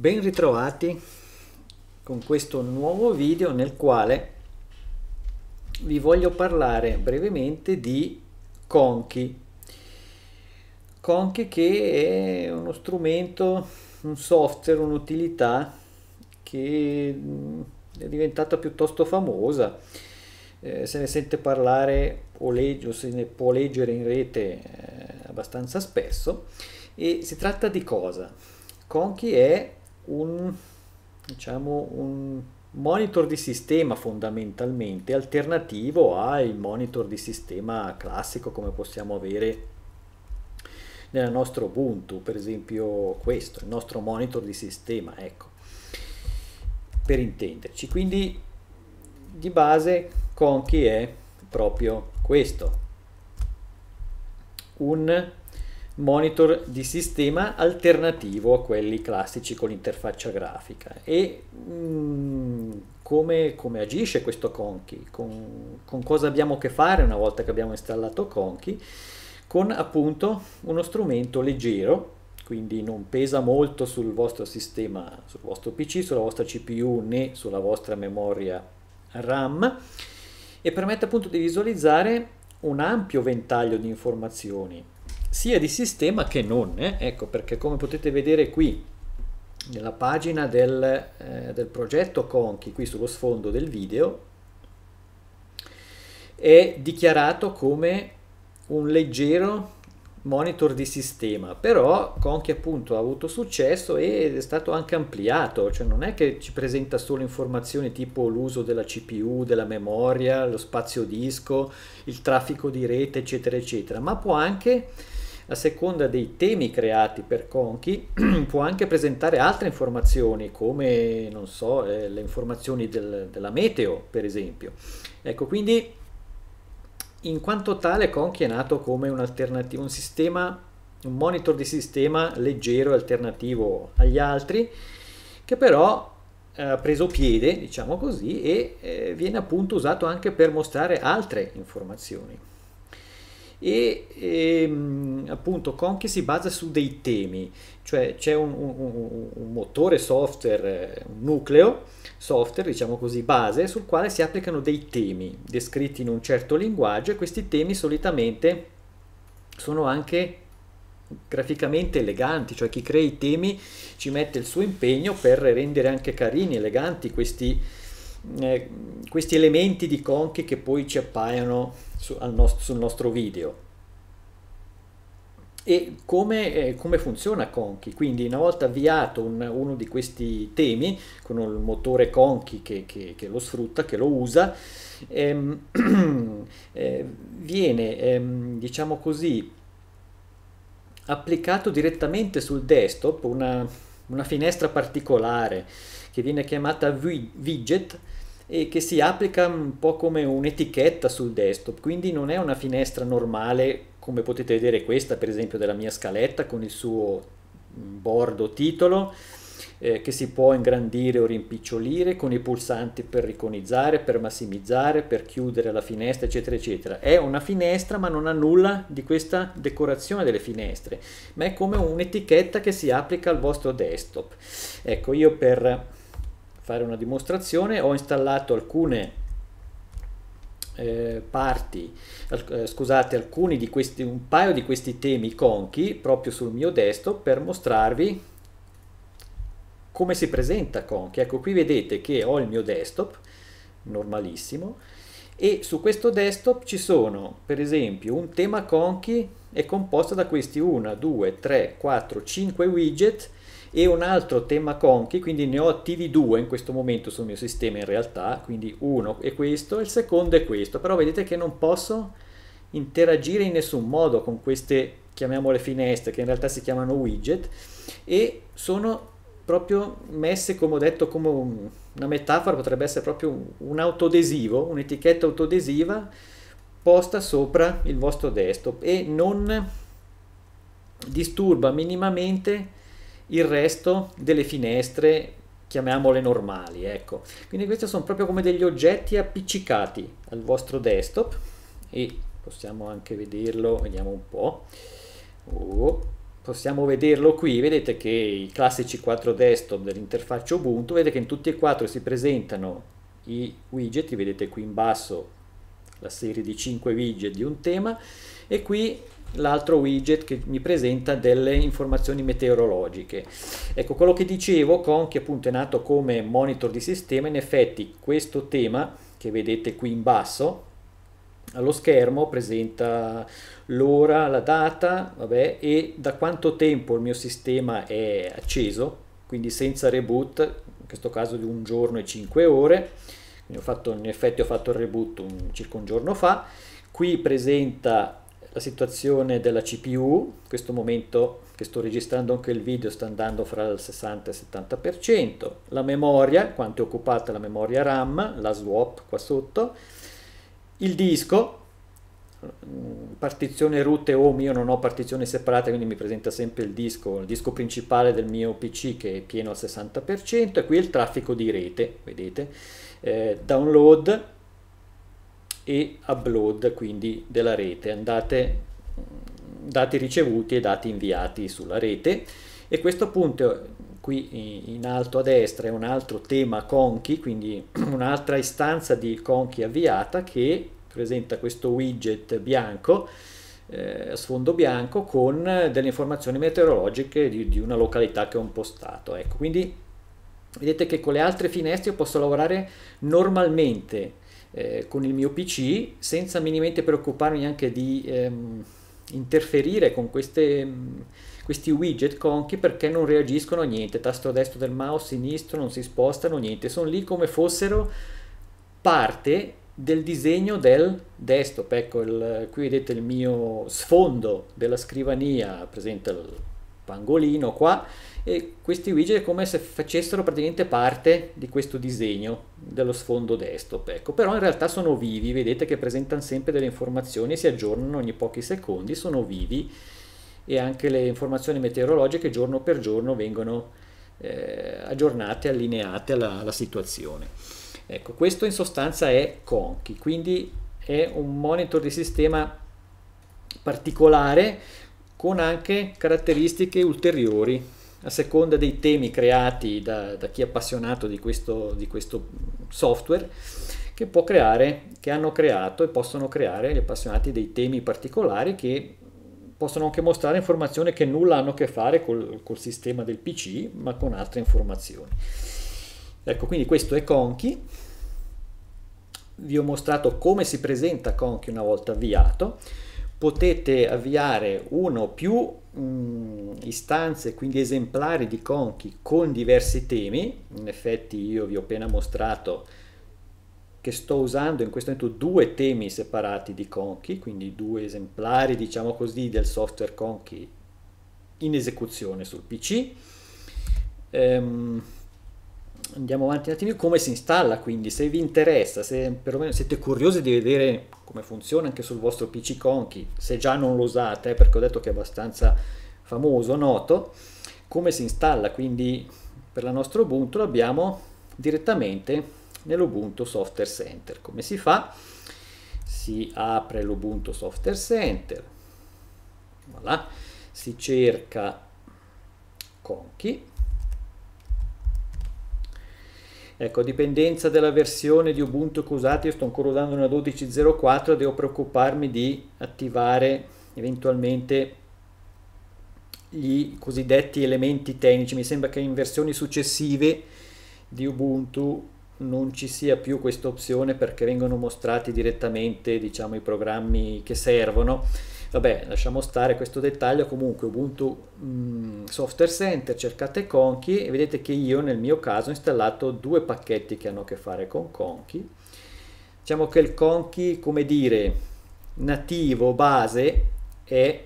Ben ritrovati con questo nuovo video nel quale vi voglio parlare brevemente di Conchi. Conchi che è uno strumento, un software, un'utilità che è diventata piuttosto famosa. Eh, se ne sente parlare o, legge, o, se ne può leggere in rete eh, abbastanza spesso e si tratta di cosa? Conchi è un, diciamo, un monitor di sistema fondamentalmente alternativo al monitor di sistema classico come possiamo avere nel nostro Ubuntu, per esempio questo, il nostro monitor di sistema, ecco, per intenderci. Quindi di base Conky è proprio questo, un monitor di sistema alternativo a quelli classici con interfaccia grafica e mh, mm, come, come, agisce questo Conky, con, con, cosa abbiamo a che fare una volta che abbiamo installato Conky, con appunto uno strumento leggero, quindi non pesa molto sul vostro sistema, sul vostro PC, sulla vostra CPU né sulla vostra memoria RAM e permette appunto di visualizzare un ampio ventaglio di informazioni sia di sistema che non, eh? ecco perché come potete vedere qui nella pagina del, eh, del progetto Conchi, qui sullo sfondo del video, è dichiarato come un leggero monitor di sistema, però Conchi appunto ha avuto successo ed è stato anche ampliato, cioè non è che ci presenta solo informazioni tipo l'uso della CPU, della memoria, lo spazio disco, il traffico di rete, eccetera, eccetera, ma può anche a seconda dei temi creati per Conchi, può anche presentare altre informazioni, come non so, eh, le informazioni del, della meteo, per esempio. Ecco, quindi in quanto tale Conchi è nato come un, un, sistema, un monitor di sistema leggero e alternativo agli altri, che però eh, ha preso piede, diciamo così, e eh, viene appunto usato anche per mostrare altre informazioni e, e ehm, appunto Conche si basa su dei temi, cioè c'è un, un, un, motore software, un nucleo software, diciamo così, base, sul quale si applicano dei temi descritti in un certo linguaggio e questi temi solitamente sono anche graficamente eleganti, cioè chi crea i temi ci mette il suo impegno per rendere anche carini, eleganti questi eh, questi elementi di conchi che poi ci appaiono su, nostro, sul nostro video. E come, eh, come, funziona Conchi? Quindi una volta avviato un, uno di questi temi con il motore Conchi che, che, che lo sfrutta, che lo usa, ehm, eh, viene, ehm, diciamo così, applicato direttamente sul desktop una, una finestra particolare che viene chiamata widget e che si applica un po' come un'etichetta sul desktop, quindi non è una finestra normale come potete vedere questa per esempio della mia scaletta con il suo mm, bordo titolo eh, che si può ingrandire o rimpicciolire con i pulsanti per riconizzare, per massimizzare, per chiudere la finestra, eccetera, eccetera. È una finestra ma non ha nulla di questa decorazione delle finestre, ma è come un'etichetta che si applica al vostro desktop. Ecco, io per fare una dimostrazione ho installato alcune eh, parti eh, scusate alcuni di questi un paio di questi temi conchi proprio sul mio desktop per mostrarvi come si presenta conchi ecco qui vedete che ho il mio desktop normalissimo e su questo desktop ci sono per esempio un tema conchi è composto da questi 1, 2, 3, 4, 5 widget e un altro tema conchi quindi ne ho attivi due in questo momento sul mio sistema in realtà quindi uno è questo il secondo è questo però vedete che non posso interagire in nessun modo con queste chiamiamole finestre che in realtà si chiamano widget e sono proprio messe, come ho detto, come una metafora, potrebbe essere proprio un autodesivo, un'etichetta autodesiva posta sopra il vostro desktop e non disturba minimamente il resto delle finestre chiamiamole normali ecco quindi questi sono proprio come degli oggetti appiccicati al vostro desktop e possiamo anche vederlo vediamo un po oh possiamo vederlo qui, vedete che i classici 4 desktop dell'interfaccia Ubuntu, vedete che in tutti e quattro si presentano i widget, vedete qui in basso la serie di 5 widget di un tema e qui l'altro widget che mi presenta delle informazioni meteorologiche. Ecco, quello che dicevo, con Conchi appunto è nato come monitor di sistema, in effetti questo tema che vedete qui in basso, allo schermo presenta l'ora, la data vabbè, e da quanto tempo il mio sistema è acceso, quindi senza reboot, in questo caso di un giorno e 5 ore, fatto, in effetti ho fatto il reboot un, circa un giorno fa, qui presenta la situazione della CPU, in questo momento che sto registrando anche il video sta andando fra il 60 e il 70%, la memoria, quanto è occupata la memoria RAM, la swap qua sotto, il disco, partizione root e home, io non ho partizioni separate quindi mi presenta sempre il disco, il disco principale del mio PC che è pieno al 60% e qui il traffico di rete, vedete, eh, download e upload quindi della rete, andate dati ricevuti e dati inviati sulla rete e questo appunto qui in alto a destra è un altro tema conchi, quindi un'altra istanza di conchi avviata che presenta questo widget bianco, eh, sfondo bianco, con delle informazioni meteorologiche di, di una località che ho impostato. Ecco, quindi vedete che con le altre finestre posso lavorare normalmente eh, con il mio PC senza minimamente preoccuparmi anche di ehm, interferire con queste... Mh, questi widget conchi perché non reagiscono a niente, tasto destro del mouse, sinistro, non si spostano, niente, sono lì come fossero parte del disegno del desktop. Ecco, il, qui vedete il mio sfondo della scrivania, presenta il pangolino qua, e questi widget è come se facessero praticamente parte di questo disegno dello sfondo desktop. Ecco, però in realtà sono vivi, vedete che presentano sempre delle informazioni, si aggiornano ogni pochi secondi, sono vivi e anche le informazioni meteorologiche giorno per giorno vengono eh, aggiornate, allineate alla, alla situazione. Ecco, questo in sostanza è Conchi, quindi è un monitor di sistema particolare con anche caratteristiche ulteriori a seconda dei temi creati da, da chi è appassionato di questo, di questo software che può creare, che hanno creato e possono creare gli appassionati dei temi particolari che possono anche mostrare informazioni che nulla hanno a che fare col, col sistema del PC, ma con altre informazioni. Ecco, quindi questo è Conky. Vi ho mostrato come si presenta Conky una volta avviato. Potete avviare uno o più mh, mm, istanze, quindi esemplari di Conky con diversi temi. In effetti io vi ho appena mostrato che sto usando in questo momento due temi separati di Conky, quindi due esemplari, diciamo così, del software Conky in esecuzione sul PC. Ehm, andiamo avanti un attimo, come si installa quindi, se vi interessa, se perlomeno siete curiosi di vedere come funziona anche sul vostro PC Conky, se già non lo usate, perché ho detto che è abbastanza famoso, noto, come si installa, quindi per la nostra Ubuntu l'abbiamo direttamente nell'Ubuntu Software Center. Come si fa? Si apre l'Ubuntu Software Center, voilà. si cerca Conchi, Ecco, dipendenza della versione di Ubuntu che usate, io sto ancora usando una 12.04, devo preoccuparmi di attivare eventualmente i cosiddetti elementi tecnici. Mi sembra che in versioni successive di Ubuntu non ci sia più questa opzione perché vengono mostrati direttamente diciamo, i programmi che servono. Vabbè, lasciamo stare questo dettaglio, comunque Ubuntu mh, mm, Software Center, cercate Conky e vedete che io nel mio caso ho installato due pacchetti che hanno a che fare con Conky. Diciamo che il Conky, come dire, nativo, base, è,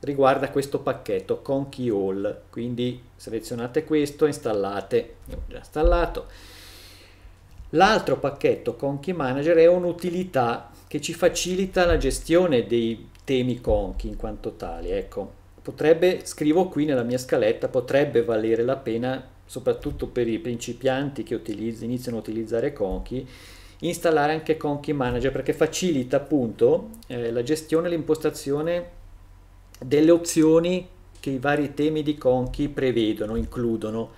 riguarda questo pacchetto Conky All, quindi selezionate questo installate, ho già installato L'altro pacchetto Conchi Manager è un'utilità che ci facilita la gestione dei temi Conchi in quanto tali. Ecco, potrebbe, scrivo qui nella mia scaletta, potrebbe valere la pena, soprattutto per i principianti che iniziano a utilizzare Conchi, installare anche Conchi Manager perché facilita appunto eh, la gestione e l'impostazione delle opzioni che i vari temi di Conchi prevedono, includono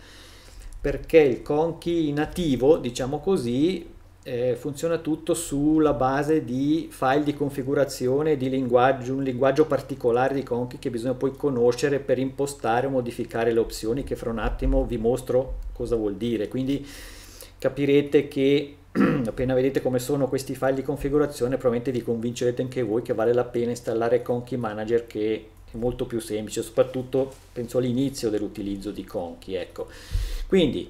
perché il conchi nativo, diciamo così, eh, funziona tutto sulla base di file di configurazione di linguaggio, un linguaggio particolare di conchi che bisogna poi conoscere per impostare o modificare le opzioni che fra un attimo vi mostro cosa vuol dire. Quindi capirete che appena vedete come sono questi file di configurazione probabilmente vi convincerete anche voi che vale la pena installare Conky Manager che è molto più semplice, soprattutto penso all'inizio dell'utilizzo di Conky. Ecco. Quindi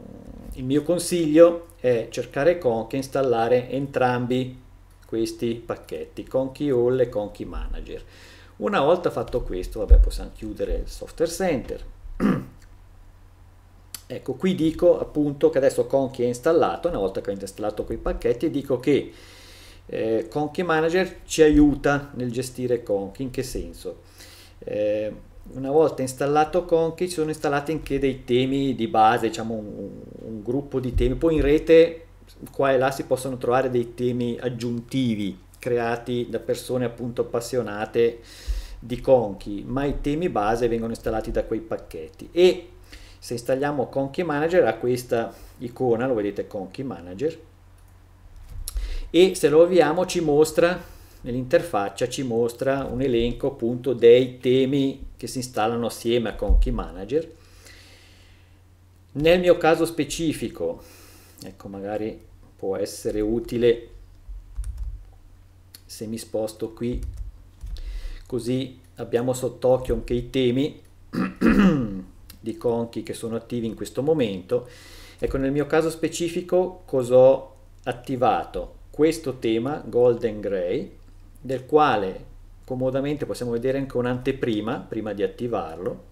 mm, il mio consiglio è cercare Conky e installare entrambi questi pacchetti, Conky All e Conky Manager. Una volta fatto questo, vabbè, possiamo chiudere il software center. ecco, qui dico appunto che adesso Conky è installato, una volta che ho installato quei pacchetti, dico che eh, Conky Manager ci aiuta nel gestire Conky, in che senso? Eh, una volta installato Conky ci sono installati anche dei temi di base, diciamo un, un, gruppo di temi, poi in rete qua e là si possono trovare dei temi aggiuntivi creati da persone appunto appassionate di Conky, ma i temi base vengono installati da quei pacchetti e se installiamo Conky Manager ha questa icona, lo vedete Conky Manager e se lo avviamo ci mostra nell'interfaccia ci mostra un elenco appunto dei temi che si installano assieme a Conky Manager. Nel mio caso specifico, ecco magari può essere utile se mi sposto qui, così abbiamo sott'occhio anche i temi di Conky che sono attivi in questo momento. Ecco, nel mio caso specifico cosa ho attivato? Questo tema, Golden Gray, del quale comodamente possiamo vedere anche un'anteprima prima di attivarlo.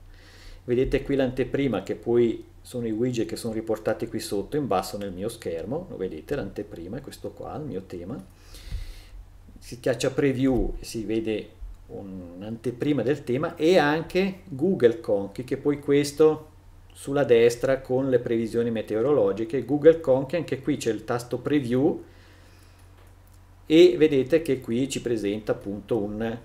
Vedete qui l'anteprima che poi sono i widget che sono riportati qui sotto in basso nel mio schermo, lo vedete l'anteprima è questo qua, il mio tema. Si schiaccia preview e si vede un'anteprima del tema e anche Google Conky che poi questo sulla destra con le previsioni meteorologiche, Google Conky anche qui c'è il tasto preview e vedete che qui ci presenta appunto un,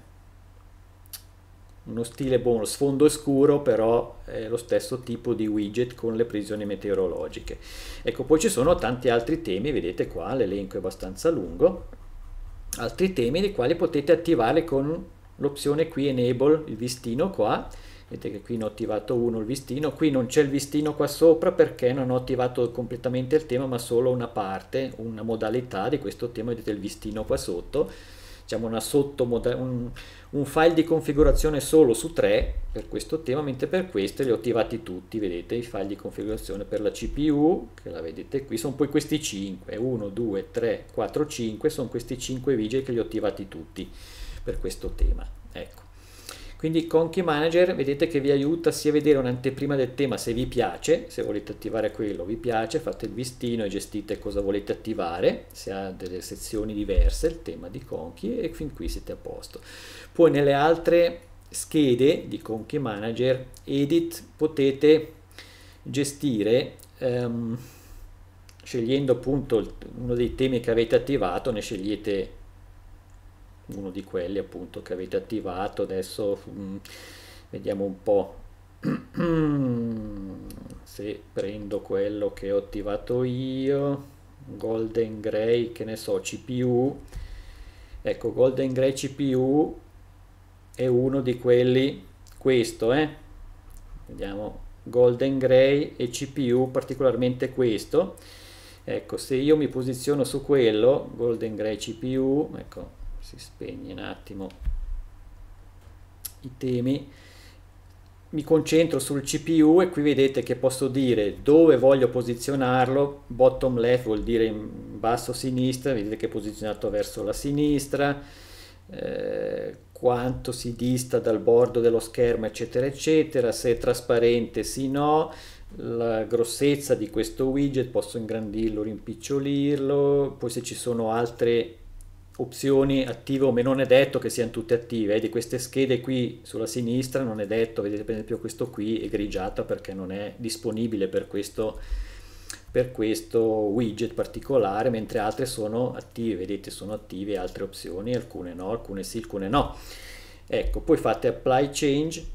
uno stile buono, sfondo scuro però è lo stesso tipo di widget con le previsioni meteorologiche. Ecco, poi ci sono tanti altri temi, vedete qua l'elenco è abbastanza lungo, altri temi dei quali potete attivare con l'opzione qui Enable, il vistino qua, vedete che qui ne ho attivato uno il listino qui non c'è il listino qua sopra perché non ho attivato completamente il tema ma solo una parte una modalità di questo tema vedete il listino qua sotto diciamo una sottomoda- un, un file di configurazione solo su tre per questo tema mentre per questo li ho attivati tutti vedete i file di configurazione per la CPU che la vedete qui sono poi questi 5 1 2 3 4 5 sono questi 5 widget che li ho attivati tutti per questo tema ecco quindi Conchi Manager vedete che vi aiuta sia a vedere un'anteprima del tema se vi piace, se volete attivare quello vi piace, fate il listino e gestite cosa volete attivare, se ha delle sezioni diverse il tema di Conchi e fin qui siete a posto. Poi nelle altre schede di Conchi Manager Edit potete gestire ehm, scegliendo appunto uno dei temi che avete attivato, ne scegliete uno di quelli appunto che avete attivato adesso mm, vediamo un po' se prendo quello che ho attivato io golden gray che ne so cpu ecco golden gray cpu è uno di quelli questo eh vediamo golden gray e cpu particolarmente questo ecco se io mi posiziono su quello golden gray cpu ecco si spegne un attimo i temi mi concentro sul CPU e qui vedete che posso dire dove voglio posizionarlo, bottom left vuol dire in basso sinistra, vedete che è posizionato verso la sinistra, eh, quanto si dista dal bordo dello schermo eccetera eccetera, se è trasparente sì no, la grossezza di questo widget posso ingrandirlo, rimpicciolirlo, poi se ci sono altre opzioni attive o meno, non è detto che siano tutte attive, eh, di queste schede qui sulla sinistra non è detto, vedete per esempio questo qui è grigiato perché non è disponibile per questo, per questo widget particolare, mentre altre sono attive, vedete sono attive altre opzioni, alcune no, alcune sì, alcune no. Ecco, poi fate apply change,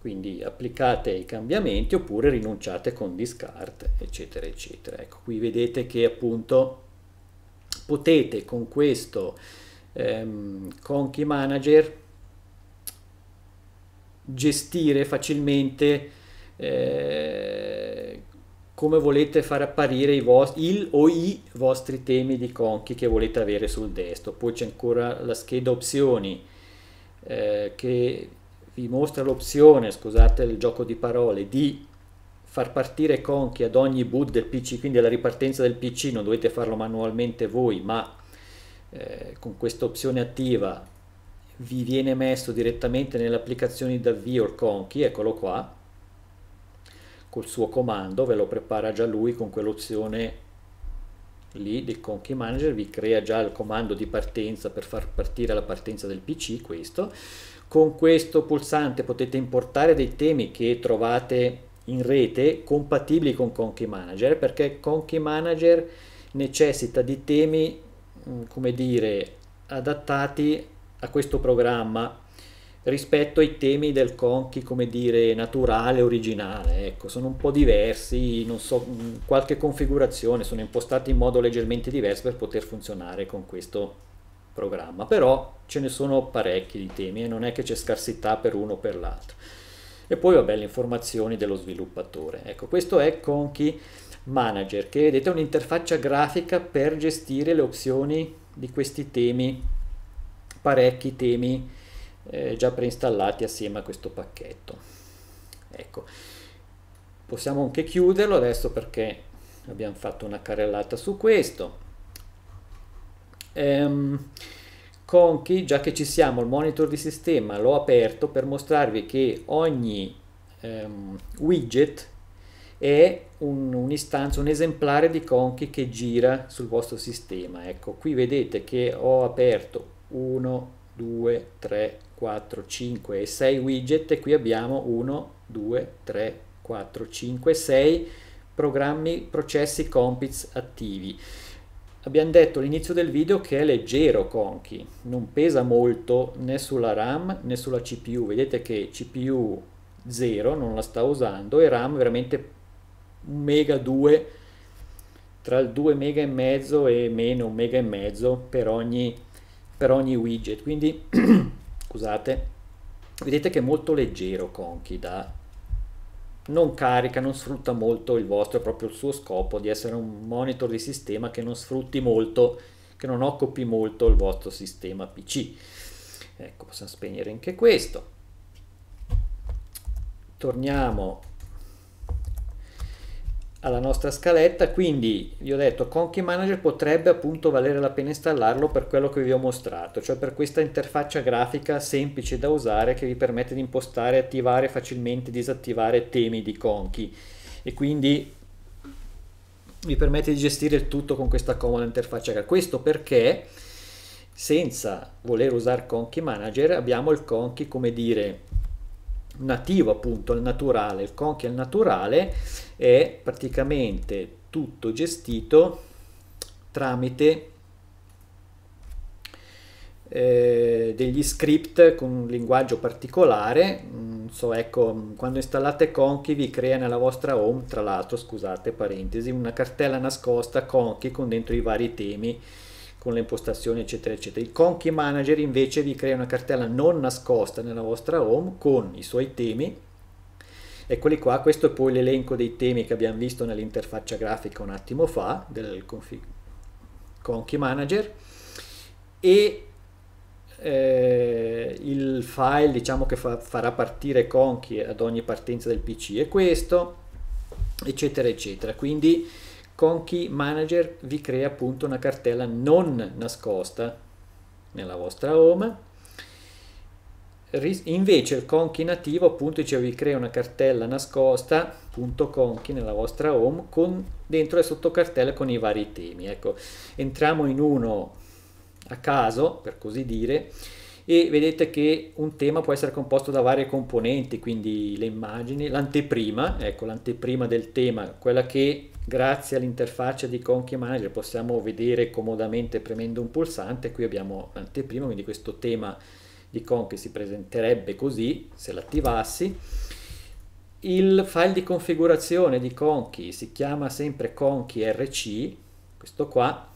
quindi applicate i cambiamenti oppure rinunciate con discard, eccetera, eccetera. Ecco, qui vedete che appunto potete con questo ehm, Conky Manager gestire facilmente eh, come volete far apparire vostri, il o i vostri temi di conchi che volete avere sul desktop. Poi c'è ancora la scheda opzioni eh, che vi mostra l'opzione, scusate il gioco di parole, di far partire conchi ad ogni boot del PC, quindi alla ripartenza del PC non dovete farlo manualmente voi, ma eh, con questa opzione attiva vi viene messo direttamente nelle applicazioni d'avvio il conchi, eccolo qua, col suo comando, ve lo prepara già lui con quell'opzione lì del conchi manager, vi crea già il comando di partenza per far partire la partenza del PC, questo. Con questo pulsante potete importare dei temi che trovate in rete compatibili con Conky Manager perché Conky Manager necessita di temi mm, come dire adattati a questo programma rispetto ai temi del Conky come dire naturale originale ecco sono un po' diversi non so mm, qualche configurazione sono impostati in modo leggermente diverso per poter funzionare con questo programma però ce ne sono parecchi di temi e non è che c'è scarsità per uno o per l'altro e poi vabbè le informazioni dello sviluppatore. Ecco, questo è Conky Manager che vedete è un'interfaccia grafica per gestire le opzioni di questi temi, parecchi temi eh, già preinstallati assieme a questo pacchetto. Ecco, possiamo anche chiuderlo adesso perché abbiamo fatto una carrellata su questo. Ehm, Conchi, già che ci siamo, il monitor di sistema l'ho aperto per mostrarvi che ogni ehm, widget è un'istanza, un, un esemplare di Conchi che gira sul vostro sistema. Ecco, qui vedete che ho aperto 1, 2, 3, 4, 5 e 6 widget e qui abbiamo 1, 2, 3, 4, 5, 6 programmi, processi, compits attivi. Abbiamo detto all'inizio del video che è leggero Conky, non pesa molto né sulla RAM né sulla CPU, vedete che CPU 0 non la sta usando e RAM veramente 1 mega 2 tra il 2 mega e mezzo e meno 1 mega e mezzo per ogni, per ogni widget, quindi scusate, vedete che è molto leggero Conky da non carica, non sfrutta molto il vostro, proprio il suo scopo di essere un monitor di sistema che non sfrutti molto, che non occupi molto il vostro sistema PC. Ecco, possiamo spegnere anche questo. Torniamo alla nostra scaletta, quindi vi ho detto Conky Manager potrebbe appunto valere la pena installarlo per quello che vi ho mostrato, cioè per questa interfaccia grafica semplice da usare che vi permette di impostare, attivare facilmente, disattivare temi di Conky e quindi vi permette di gestire il tutto con questa comoda interfaccia. Questo perché senza voler usare Conky Manager abbiamo il Conky, come dire, nativo appunto il naturale il conchi è il naturale è praticamente tutto gestito tramite eh, degli script con un linguaggio particolare mm, so ecco quando installate conchi vi crea nella vostra home tra l'altro scusate parentesi una cartella nascosta conchi con dentro i vari temi con le impostazioni eccetera eccetera. Il Conky Manager invece vi crea una cartella non nascosta nella vostra home con i suoi temi Eccoli qua, questo è poi l'elenco dei temi che abbiamo visto nell'interfaccia grafica un attimo fa del Conky Manager e eh, il file diciamo che fa, farà partire Conky ad ogni partenza del PC è questo, eccetera eccetera. Quindi Conky Manager vi crea appunto una cartella non nascosta nella vostra home invece il conchi nativo appunto dicevo vi crea una cartella nascosta conchi nella vostra home con dentro le sottocartelle con i vari temi ecco entriamo in uno a caso per così dire e vedete che un tema può essere composto da varie componenti quindi le immagini l'anteprima ecco l'anteprima del tema quella che Grazie all'interfaccia di Conchi Manager possiamo vedere comodamente premendo un pulsante, qui abbiamo l'anteprima, quindi questo tema di Conchi si presenterebbe così se l'attivassi. Il file di configurazione di Conchi si chiama sempre Conchi RC, questo qua,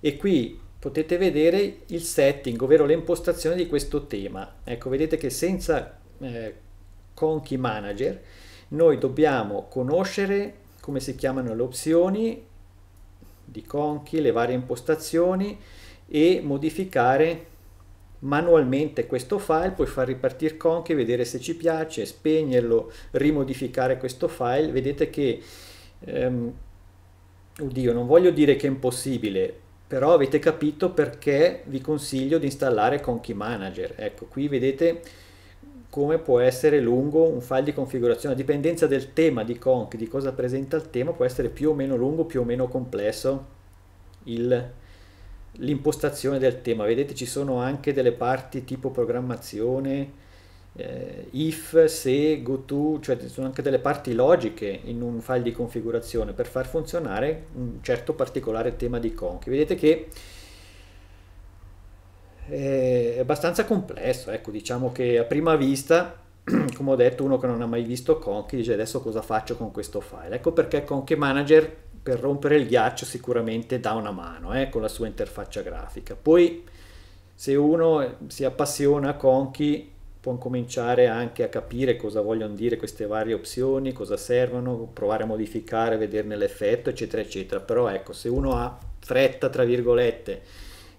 e qui potete vedere il setting, ovvero l'impostazione di questo tema. Ecco, vedete che senza eh, Conky Manager noi dobbiamo conoscere come si chiamano le opzioni di conchi, le varie impostazioni e modificare manualmente questo file, poi far ripartire conchi, vedere se ci piace, spegnerlo, rimodificare questo file. Vedete che, ehm, oddio, non voglio dire che è impossibile, però avete capito perché vi consiglio di installare Conchi Manager. Ecco, qui vedete come può essere lungo un file di configurazione, a dipendenza del tema di conch, di cosa presenta il tema, può essere più o meno lungo, più o meno complesso l'impostazione del tema. Vedete ci sono anche delle parti tipo programmazione, eh, if, se, goto, cioè ci sono anche delle parti logiche in un file di configurazione per far funzionare un certo particolare tema di conch. Vedete che è abbastanza complesso, ecco, diciamo che a prima vista, come ho detto, uno che non ha mai visto Conky dice adesso cosa faccio con questo file. Ecco perché Conky Manager per rompere il ghiaccio sicuramente dà una mano eh, con la sua interfaccia grafica. Poi se uno eh, si appassiona a Conky può cominciare anche a capire cosa vogliono dire queste varie opzioni, cosa servono, provare a modificare, vederne l'effetto, eccetera, eccetera. Però ecco, se uno ha fretta, tra virgolette,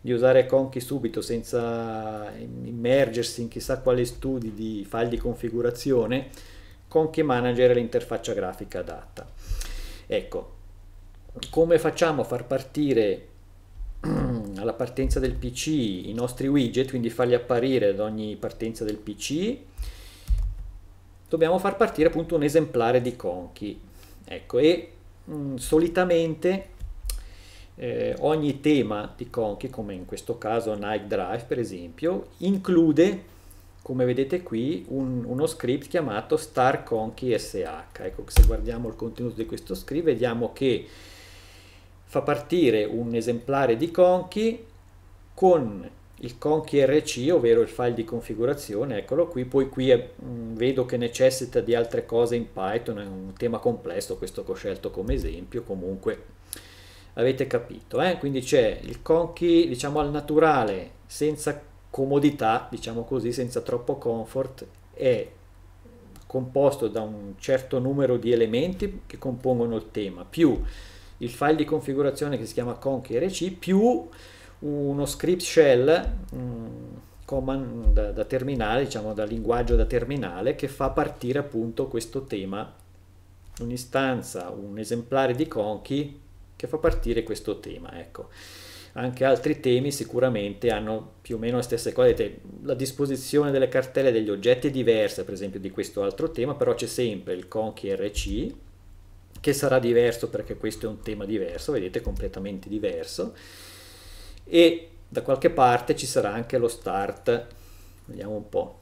di usare Conchi subito senza immergersi in chissà quali studi di file di configurazione, Conchi Manager è l'interfaccia grafica adatta. Ecco, come facciamo a far partire alla partenza del PC i nostri widget, quindi farli apparire ad ogni partenza del PC? Dobbiamo far partire appunto un esemplare di Conchi. Ecco, e mh, solitamente eh, ogni tema di Conky, come in questo caso Nike Drive per esempio, include, come vedete qui, un, uno script chiamato Star Conky SH. Ecco, se guardiamo il contenuto di questo script vediamo che fa partire un esemplare di Conky con il conchi rc ovvero il file di configurazione eccolo qui poi qui è, eh, mh, mm, vedo che necessita di altre cose in python è un tema complesso questo che ho scelto come esempio comunque avete capito eh? quindi c'è il conchi diciamo al naturale senza comodità diciamo così senza troppo comfort è composto da un certo numero di elementi che compongono il tema più il file di configurazione che si chiama conchi rc più uno script shell mm, command mm, da, da terminale diciamo da linguaggio da terminale che fa partire appunto questo tema un'istanza un esemplare di conchi che fa partire questo tema. Ecco. Anche altri temi sicuramente hanno più o meno le stesse cose, la disposizione delle cartelle degli oggetti è diversa per esempio di questo altro tema, però c'è sempre il conchi RC che sarà diverso perché questo è un tema diverso, vedete completamente diverso e da qualche parte ci sarà anche lo start, vediamo un po',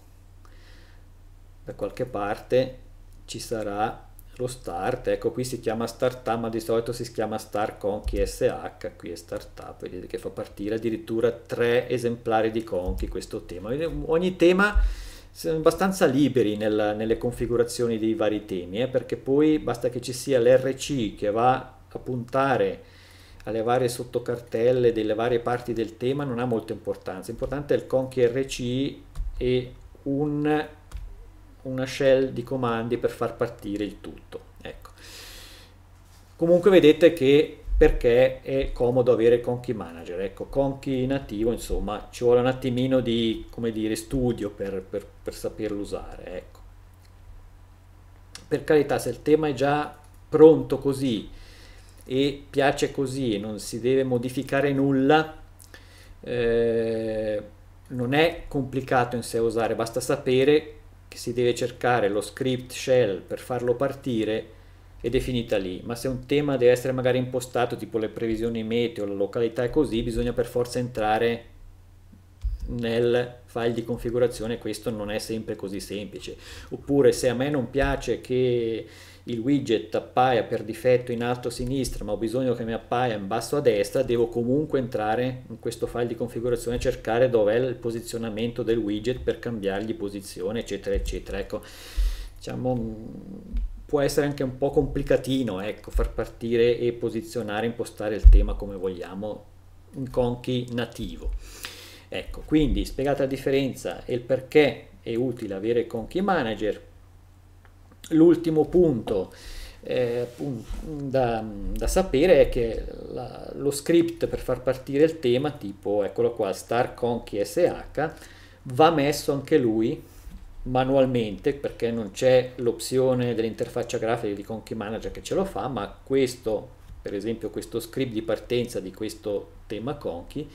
da qualche parte ci sarà lo start, ecco qui si chiama startup, ma di solito si chiama star conchi SH, qui è startup, vedete che fa partire addirittura tre esemplari di conchi questo tema. Ogni tema siamo abbastanza liberi nella, nelle configurazioni dei vari temi, eh, perché poi basta che ci sia l'RC che va a puntare alle varie sottocartelle delle varie parti del tema, non ha molta importanza, l'importante è il conchi RC e un una shell di comandi per far partire il tutto. Ecco. Comunque vedete che perché è comodo avere Conky Manager. Ecco, Conky nativo, insomma, ci vuole un attimino di, dire, studio per, per, per saperlo usare. Ecco. Per carità, se il tema è già pronto così e piace così e non si deve modificare nulla, eh, non è complicato in sé usare, basta sapere che si deve cercare lo script shell per farlo partire ed è finita lì, ma se un tema deve essere magari impostato tipo le previsioni meteo, la località e così, bisogna per forza entrare nel file di configurazione questo non è sempre così semplice oppure se a me non piace che il widget appaia per difetto in alto a sinistra ma ho bisogno che mi appaia in basso a destra devo comunque entrare in questo file di configurazione e cercare dov'è il posizionamento del widget per cambiargli posizione eccetera eccetera ecco diciamo può essere anche un po' complicatino ecco far partire e posizionare impostare il tema come vogliamo in conchi nativo Ecco, quindi spiegata la differenza e il perché è utile avere conti manager. L'ultimo punto eh, da, da, sapere è che la, lo script per far partire il tema, tipo eccolo qua, star conchi sh, va messo anche lui manualmente perché non c'è l'opzione dell'interfaccia grafica di Conky Manager che ce lo fa, ma questo, per esempio questo script di partenza di questo tema Conchi,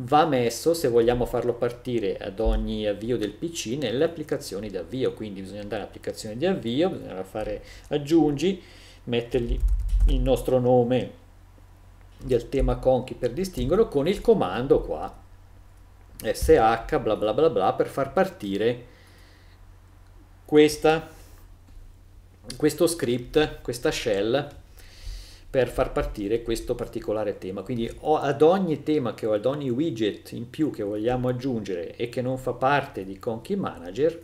va messo se vogliamo farlo partire ad ogni avvio del PC nelle applicazioni di avvio, quindi bisogna andare all'applicazione di avvio, bisogna fare aggiungi, mettergli il nostro nome del tema conchi per distinguerlo con il comando qua sh bla bla bla bla per far partire questa, questo script, questa shell per far partire questo particolare tema. Quindi ad ogni tema che ho, ad ogni widget in più che vogliamo aggiungere e che non fa parte di Conky Manager,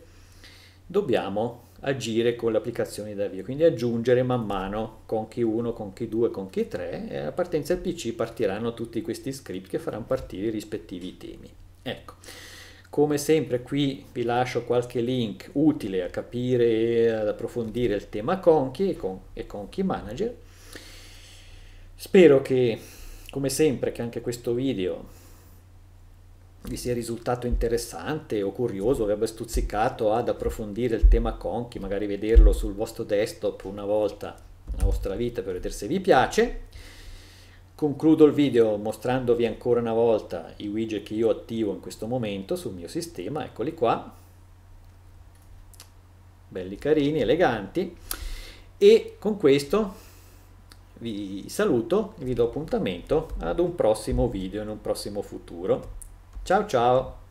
dobbiamo agire con l'applicazione da via, quindi aggiungere man mano Conky 1, Conky 2, Conky 3 e alla partenza del PC partiranno tutti questi script che faranno partire i rispettivi temi. Ecco. Come sempre qui vi lascio qualche link utile a capire e ad approfondire il tema Conky e Conky Manager Spero che, come sempre, che anche questo video vi sia risultato interessante o curioso, vi abbia stuzzicato ad approfondire il tema conchi, magari vederlo sul vostro desktop una volta nella vostra vita per vedere se vi piace. Concludo il video mostrandovi ancora una volta i widget che io attivo in questo momento sul mio sistema, eccoli qua, belli carini, eleganti, e con questo vi saluto e vi do appuntamento ad un prossimo video in un prossimo futuro. Ciao ciao!